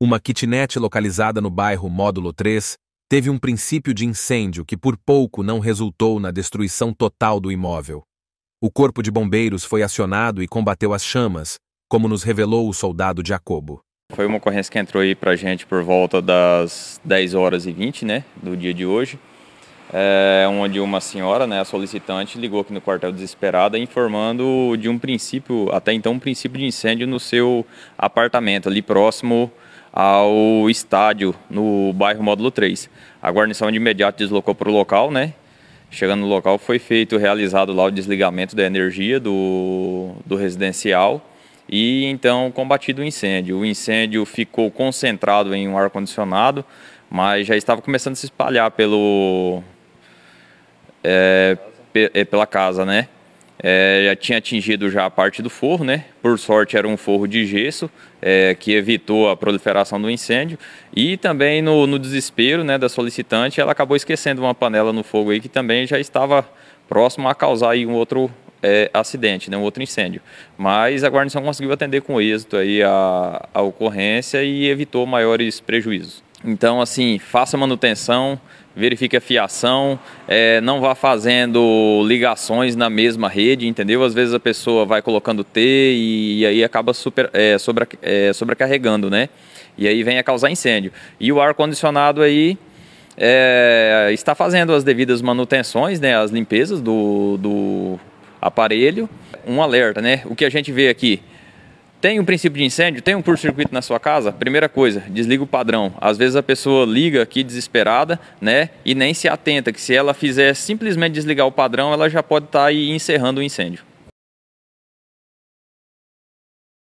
uma kitnet localizada no bairro Módulo 3, teve um princípio de incêndio que por pouco não resultou na destruição total do imóvel. O corpo de bombeiros foi acionado e combateu as chamas, como nos revelou o soldado Jacobo. Foi uma ocorrência que entrou aí para a gente por volta das 10 horas e 20 né, do dia de hoje, é, onde uma senhora, né, a solicitante, ligou aqui no quartel desesperada informando de um princípio, até então um princípio de incêndio no seu apartamento ali próximo ao estádio no bairro Módulo 3. A guarnição de imediato deslocou para o local, né? Chegando no local foi feito, realizado lá o desligamento da energia do, do residencial e então combatido o incêndio. O incêndio ficou concentrado em um ar-condicionado, mas já estava começando a se espalhar pelo, é, é pela casa, né? é, já tinha atingido já a parte do forro, né? Por sorte era um forro de gesso é, que evitou a proliferação do incêndio e também no, no, desespero né, da solicitante ela acabou esquecendo uma panela no fogo aí que também já estava próximo a causar aí um outro é, acidente, né, um outro incêndio. Mas a guarnição conseguiu atender com êxito aí a, a ocorrência e evitou maiores prejuízos. Então, assim, faça manutenção, verifique a fiação, é, não vá fazendo ligações na mesma rede, entendeu? Às vezes a pessoa vai colocando T e, e aí acaba super, é, sobre, é, sobrecarregando, né? E aí vem a causar incêndio. E o ar-condicionado aí é, está fazendo as devidas manutenções, né? As limpezas do, do aparelho. Um alerta, né? O que a gente vê aqui? Tem um princípio de incêndio? Tem um curto-circuito na sua casa? Primeira coisa, desliga o padrão. Às vezes a pessoa liga aqui desesperada, né? E nem se atenta que se ela fizer simplesmente desligar o padrão, ela já pode estar tá aí encerrando o incêndio.